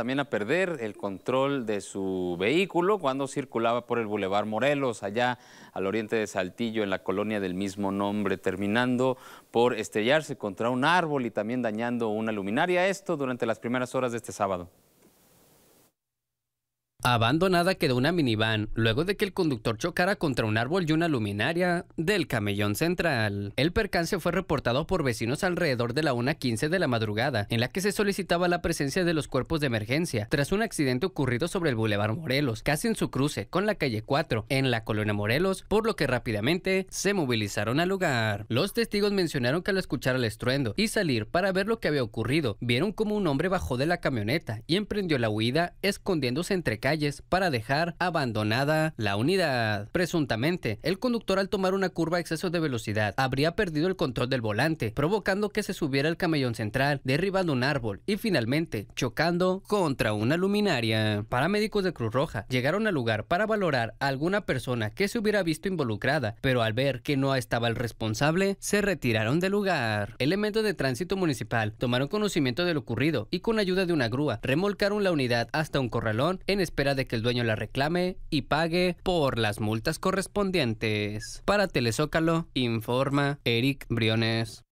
también a perder el control de su vehículo cuando circulaba por el Boulevard Morelos, allá al oriente de Saltillo, en la colonia del mismo nombre, terminando por estrellarse contra un árbol y también dañando una luminaria. Esto durante las primeras horas de este sábado. Abandonada quedó una minivan luego de que el conductor chocara contra un árbol y una luminaria del camellón central. El percance fue reportado por vecinos alrededor de la 1.15 de la madrugada, en la que se solicitaba la presencia de los cuerpos de emergencia tras un accidente ocurrido sobre el Boulevard Morelos, casi en su cruce con la calle 4 en la colonia Morelos, por lo que rápidamente se movilizaron al lugar. Los testigos mencionaron que al escuchar el estruendo y salir para ver lo que había ocurrido, vieron como un hombre bajó de la camioneta y emprendió la huida escondiéndose entre para dejar abandonada la unidad. Presuntamente, el conductor al tomar una curva a exceso de velocidad habría perdido el control del volante, provocando que se subiera el camellón central, derribando un árbol y finalmente chocando contra una luminaria. Paramédicos de Cruz Roja llegaron al lugar para valorar a alguna persona que se hubiera visto involucrada, pero al ver que no estaba el responsable, se retiraron del lugar. Elementos de tránsito municipal tomaron conocimiento de lo ocurrido y con ayuda de una grúa remolcaron la unidad hasta un corralón en espera de que el dueño la reclame y pague por las multas correspondientes. Para Telezócalo, informa Eric Briones.